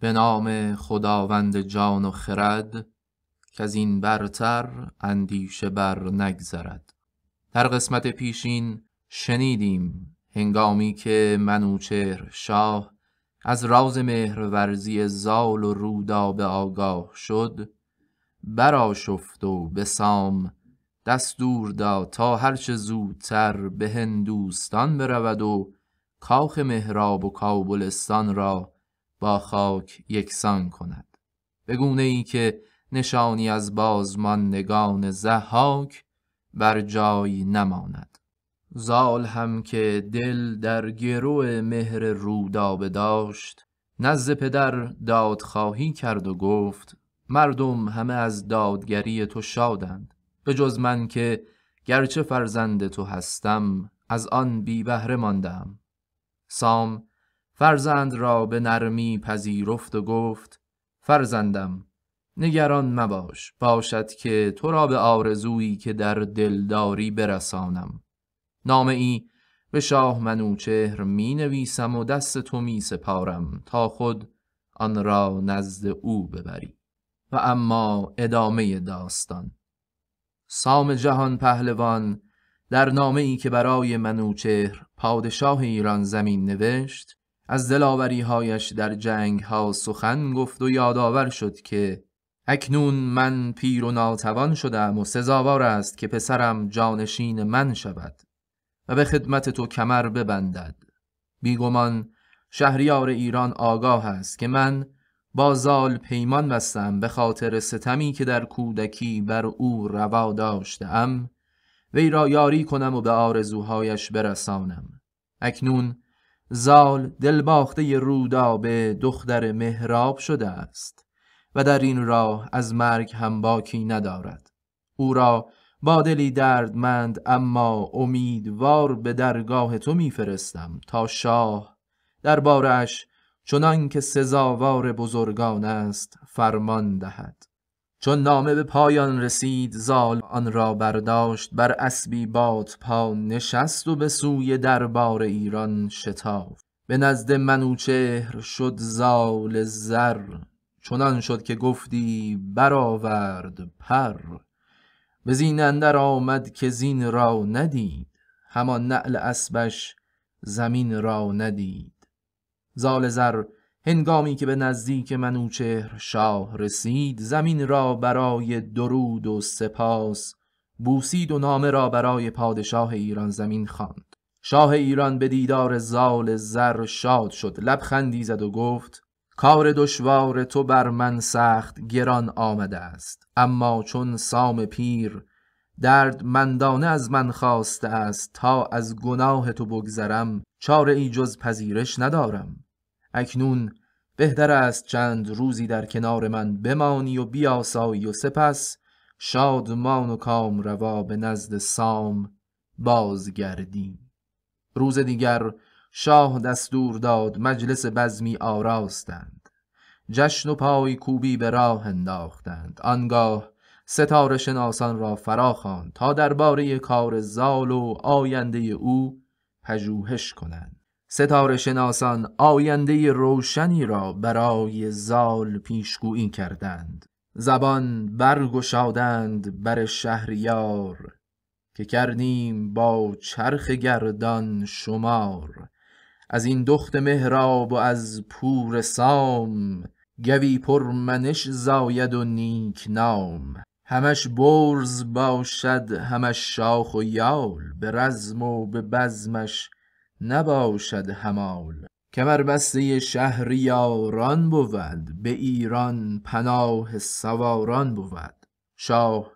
به نام خداوند جان و خرد که از این برتر اندیشه بر نگذرد در قسمت پیشین شنیدیم هنگامی که منوچهر شاه از راز مهرورزی زال و رودا به آگاه شد براشفت و به سام دستور داد تا هرچه زودتر به هندوستان برود و کاخ مهراب و کابلستان را با خاک یکسان کند به ای که نشانی از نگان زحاک بر جای نماند زال هم که دل در گرو مهر رودا داشت نزد پدر دادخواهی کرد و گفت مردم همه از دادگری تو شادند به جز من که گرچه فرزند تو هستم از آن بی بهره ماندم سام فرزند را به نرمی پذیرفت و گفت فرزندم نگران مباش باشد که تو را به آرزویی که در دلداری برسانم نام ای به شاه منوچهر می نویسم و دست تو می سپارم تا خود آن را نزد او ببری و اما ادامه داستان سام جهان پهلوان در نامه ای که برای منوچهر پادشاه ایران زمین نوشت از هایش در جنگ ها سخن گفت و یادآور شد که اکنون من پیر و ناتوان شدم و سزاوار است که پسرم جانشین من شود و به خدمت تو کمر ببندد بیگمان شهریار ایران آگاه است که من با زال پیمان بستم به خاطر ستمی که در کودکی بر او روا داشتم وی را یاری کنم و به آرزوهایش برسانم اکنون زال دلباخته رودابه دختر مهراب شده است و در این راه از مرگ هم باکی ندارد او را با دلی دردمند اما امیدوار به درگاه تو میفرستم تا شاه دربارش چنان که سزاوار بزرگان است فرمان دهد چون نامه به پایان رسید زال آن را برداشت بر اسبی بات پا نشست و به سوی دربار ایران شتافت به نزد منوچهر شد زال زر چنان شد که گفتی برآورد پر به زین اندر آمد که زین را ندید همان نعل اسبش زمین را ندید زال زر هنگامی که به نزدیک منوچهر شاه رسید زمین را برای درود و سپاس بوسید و نامه را برای پادشاه ایران زمین خواند. شاه ایران به دیدار زال زر شاد شد لبخندی زد و گفت کار دشوار تو بر من سخت گران آمده است اما چون سام پیر درد مندانه از من خواسته است تا از گناه تو بگذرم چاره ای جز پذیرش ندارم اکنون بهتر است چند روزی در کنار من بمانی و بیاسایی و سپس شادمان و کام روا به نزد سام بازگردی روز دیگر شاه دستور داد مجلس بزمی آراستند جشن و پای کوبی به راه انداختند آنگاه ستاره شناسان را فراخواند تا درباره کار زال و آینده او پژوهش کنند ستاره شناسان آینده روشنی را برای زال پیشگویی کردند زبان برگشادند بر شهریار که کردیم با چرخ گردان شمار از این دخت مهراب و از پور سام گوی پرمنش زاید و نیک نام همش برز باشد همش شاخ و یال به رزم و به بزمش نباشد همال کمربسته شهریاران بود به ایران پناه سواران بود شاه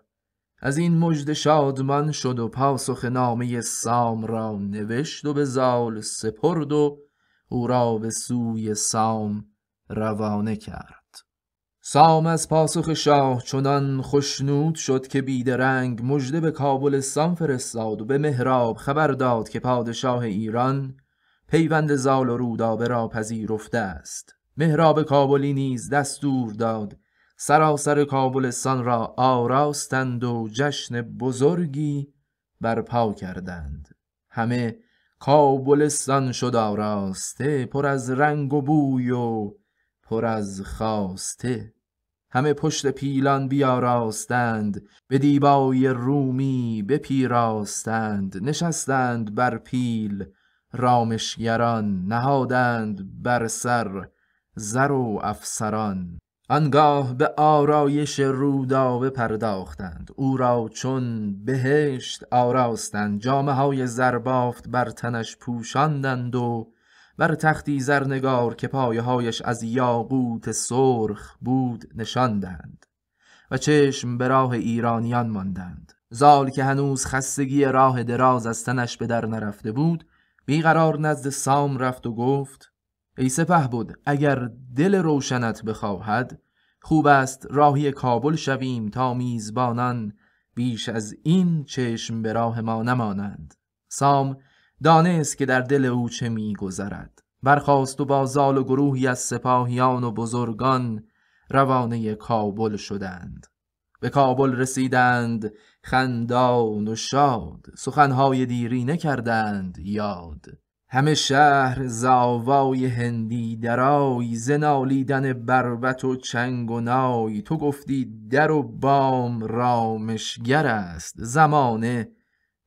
از این مجد شادمان شد و پاسخ نامه سام را نوشت و به زال سپرد و او را به سوی سام روانه کرد سام از پاسخ شاه چنان خشنود شد که بیدرنگ مژده به کابلستان فرستاد و به مهراب خبر داد که پادشاه ایران پیوند زال و رودابه را پذیرفته است مهراب کابلی نیز دستور داد سراسر کابلستان را آراستند و جشن بزرگی برپا کردند همه کابلستان شد آراسته پر از رنگ و بوی و پر از خاسته همه پشت پیلان بیاراستند به دیبای رومی بپیراستند نشستند بر پیل رامشگران نهادند بر سر زر و افسران انگاه به آرایش روداوه پرداختند او را چون بهشت آراستند جامه های زربافت بر تنش پوشاندند و بر تختی زرنگار که پایهایش از یاقوت سرخ بود نشاندند و چشم به راه ایرانیان ماندند زال که هنوز خستگی راه دراز از تنش به در نرفته بود بیقرار نزد سام رفت و گفت ای سپه بود اگر دل روشنت بخواهد خوب است راهی کابل شویم تا میزبانان بیش از این چشم به راه ما نمانند سام دانست که در دل او چه گذرد برخاست و با زال و گروهی از سپاهیان و بزرگان روانه کابل شدند به کابل رسیدند خندان و شاد سخنهای دیرینه کردند یاد همه شهر زاوای هندی درای زنالیدن بربت و چنگ و نای تو گفتی در و بام رامشگر است زمانه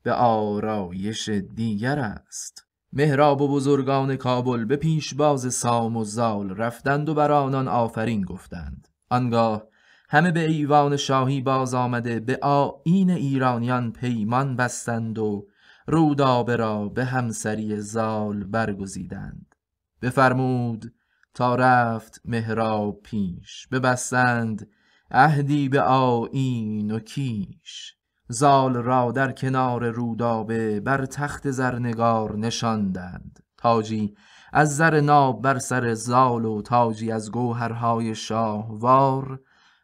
به آرایش دیگر است مهراب و بزرگان کابل به پیش باز سام و زال رفتند و بر آنان آفرین گفتند آنگاه همه به ایوان شاهی باز آمده به آیین ایرانیان پیمان بستند و رودابه را به همسری زال برگزیدند بفرمود تا رفت مهراب پیش ببستند عهدی به آیین و کیش زال را در کنار رودابه بر تخت زرنگار نشاندند تاجی از زر ناب بر سر زال و تاجی از گوهرهای شاهوار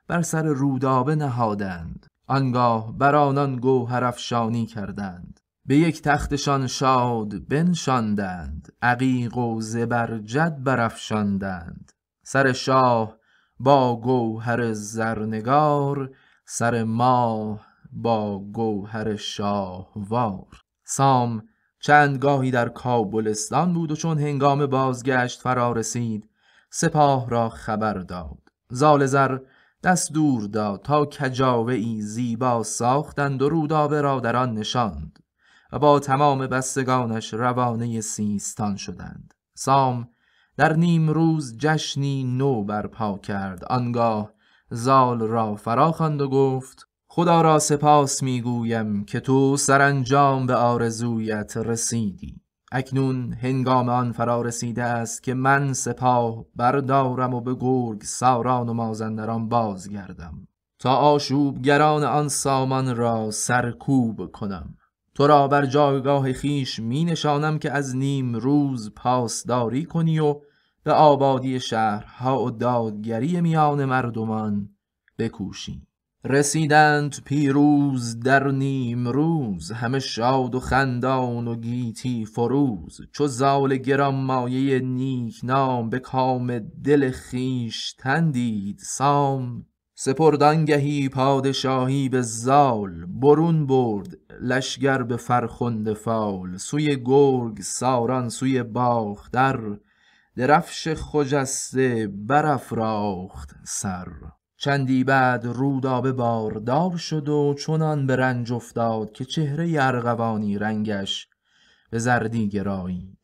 بر سر رودابه نهادند آنگاه بر آنان گوهرافشانی کردند به یک تختشان شاد بنشاندند عقیق و زبرجد برافشاندند سر شاه با گوهر زرنگار سر ماه با گوهر شاهوار سام چند گاهی در کابلستان بود و چون هنگام بازگشت فرا رسید سپاه را خبر داد زالزر دست دور داد تا کجاوه ای زیبا ساختند و روداوه را در آن نشاند و با تمام بستگانش روانه سیستان شدند سام در نیم روز جشنی نو برپا کرد آنگاه زال را فرا و گفت خدا را سپاس میگویم که تو سرانجام به آرزویت رسیدی اکنون هنگام آن فرا رسیده است که من سپاه بردارم و به گرگ ساران و مازندران بازگردم تا گران آن سامان را سرکوب کنم تو را بر جایگاه خیش می نشانم که از نیم روز پاسداری کنی و به آبادی شهرها و دادگری میان مردمان بکوشی رسیدند پیروز در نیم روز همه شاد و خندان و گیتی فروز چو زال گرام مایه نیک نام به کام دل خیش تندید سام سپردانگهی پادشاهی به زال برون برد لشگر به فرخنده فال سوی گرگ ساران سوی در درفش خجسته برافراخت سر چندی بعد رودابه باردار شد و چنان به رنج افتاد که چهره ارغوانی رنگش به زردی گرایید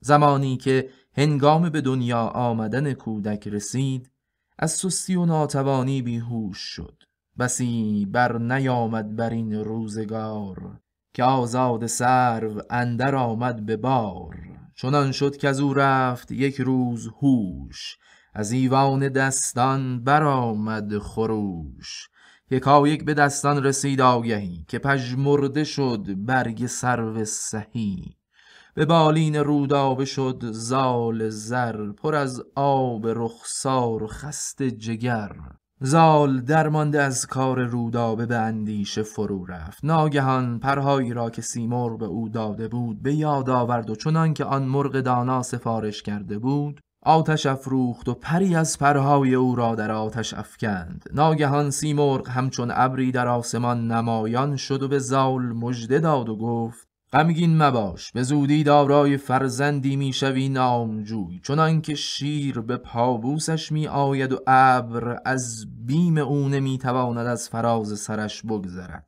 زمانی که هنگام به دنیا آمدن کودک رسید از سستی و ناتوانی بیهوش شد بسی بر نیامد بر این روزگار که آزاد سرو اندر آمد به بار چنان شد که از او رفت یک روز هوش از ایوان دستان برآمد خروش یک به دستان رسید آگهی که پژمرده شد برگ سرو سهی به بالین رودابه شد زال زر پر از آب رخسار خست جگر زال درمانده از کار رودابه به اندیشه فرو رفت ناگهان پرهایی را که سیمرغ به او داده بود به یاد آورد و چنان که آن مرغ دانا سفارش کرده بود آتش افروخت و پری از پرهای او را در آتش افکند ناگهان سیمرغ همچون ابری در آسمان نمایان شد و به زال مژده داد و گفت غمگین مباش به زودی دارای فرزندی میشوی نامجوی چنانکه شیر به پابوسش می آید و ابر از بیم او نمیتواند از فراز سرش بگذرد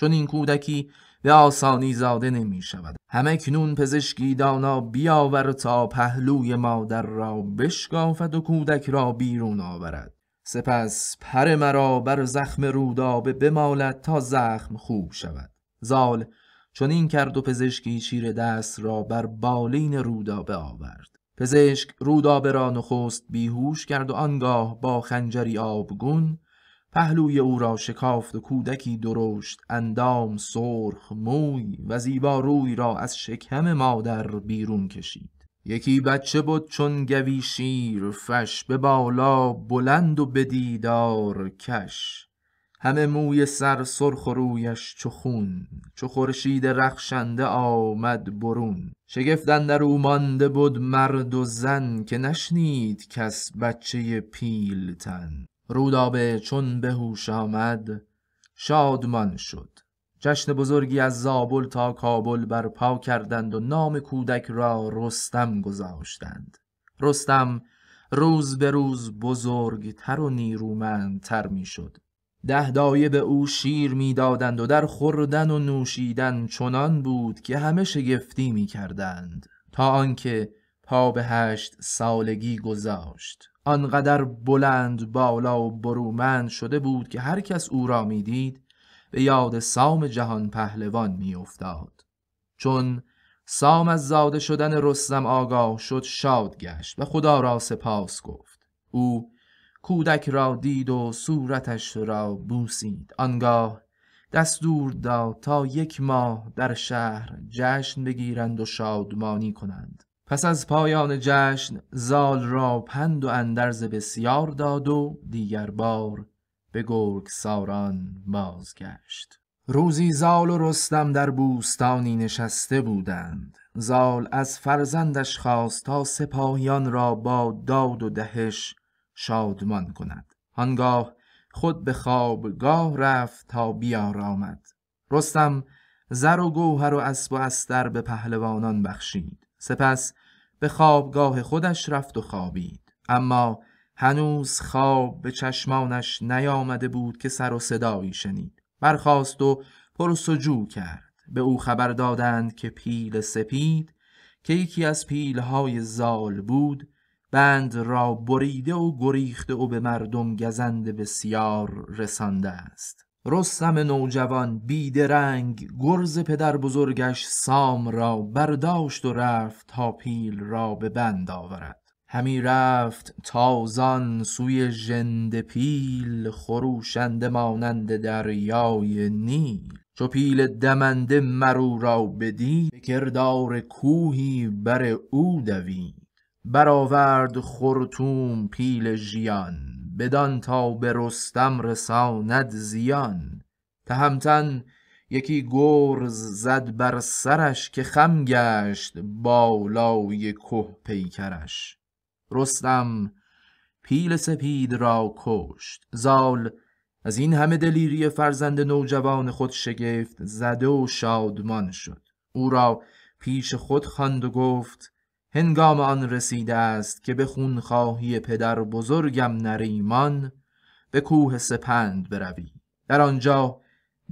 چون این کودکی به آسانی زاده نمی شود همه کنون پزشکی دانا بیاور تا پهلوی مادر را بشکافد و کودک را بیرون آورد سپس پر مرا بر زخم رودابه بمالد تا زخم خوب شود زال چون این کرد و پزشکی چیر دست را بر بالین رودابه آورد پزشک رودابه را نخست بیهوش کرد و آنگاه با خنجری آبگون پهلوی او را شکافت و کودکی درشت اندام سرخ موی و زیبا روی را از شکم مادر بیرون کشید یکی بچه بود چون گوی شیر فش به بالا بلند و به دیدار کش همه موی سر سرخ و رویش چو خون چو خورشید رخشنده آمد برون شگفتن در او مانده بود مرد و زن که نشنید کس بچه پیلتن رودابه چون به هوش آمد شادمان شد جشن بزرگی از زابل تا کابل برپا کردند و نام کودک را رستم گذاشتند رستم روز به روز بزرگتر و نیرومندتر میشد ده دایه به او شیر میدادند و در خوردن و نوشیدن چنان بود که همه شگفتی میکردند تا آنکه پا به هشت سالگی گذاشت آنقدر بلند بالا و برومند شده بود که هر کس او را میدید به یاد سام جهان پهلوان میافتاد چون سام از زاده شدن رستم آگاه شد شاد گشت و خدا را سپاس گفت او کودک را دید و صورتش را بوسید آنگاه دستور داد تا یک ماه در شهر جشن بگیرند و شادمانی کنند پس از پایان جشن زال را پند و اندرز بسیار داد و دیگر بار به گرگ ساران بازگشت روزی زال و رستم در بوستانی نشسته بودند زال از فرزندش خواست تا سپاهیان را با داد و دهش شادمان کند آنگاه خود به خوابگاه رفت تا بیارامد رستم زر و گوهر و اسب و استر به پهلوانان بخشید سپس به خوابگاه خودش رفت و خوابید اما هنوز خواب به چشمانش نیامده بود که سر و صدایی شنید برخاست و پرسجو کرد به او خبر دادند که پیل سپید که یکی از پیلهای زال بود بند را بریده و گریخته و به مردم گزند بسیار رسانده است رستم نوجوان بیدرنگ گرز پدر بزرگش سام را برداشت و رفت تا پیل را به بند آورد همی رفت تازان سوی ژنده پیل خروشنده مانند دریای نیل چو پیل دمنده مرو را بدید کردار کوهی بر او دوید برآورد خرطوم پیل ژیان بدان تا به رستم رساند زیان تهمتن یکی گرز زد بر سرش که خم گشت بالای کوه پیکرش رستم پیل سپید را کشت زال از این همه دلیری فرزند نوجوان خود شگفت زده و شادمان شد او را پیش خود خواند و گفت هنگام آن رسیده است که به خونخواهی پدر بزرگم نریمان به کوه سپند بروی در آنجا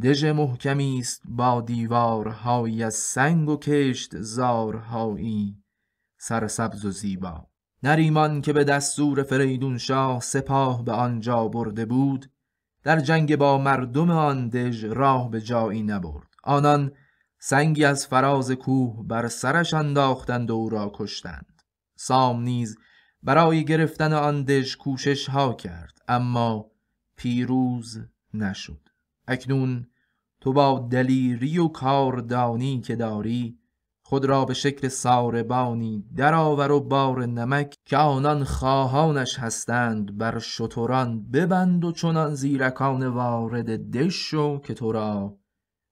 دژ محکمی است با دیوارهایی از سنگ و کشت زارهایی سرسبز و زیبا نریمان که به دستور فریدون شاه سپاه به آنجا برده بود در جنگ با مردم آن دژ راه به جایی نبرد آنان سنگی از فراز کوه بر سرش انداختند و او را کشتند سام نیز برای گرفتن آن دژ کوشش ها کرد اما پیروز نشد اکنون تو با دلیری و کاردانی که داری خود را به شکل ساربانی درآور و بار نمک که آنان خواهانش هستند بر شتران ببند و چنان زیرکان وارد دش شو که تو را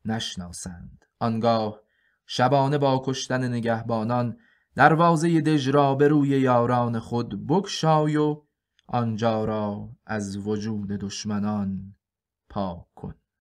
نشناسند آنگاه شبانه با کشتن نگهبانان دروازه دژ را به روی یاران خود بکشای و آنجا را از وجود دشمنان پاک کن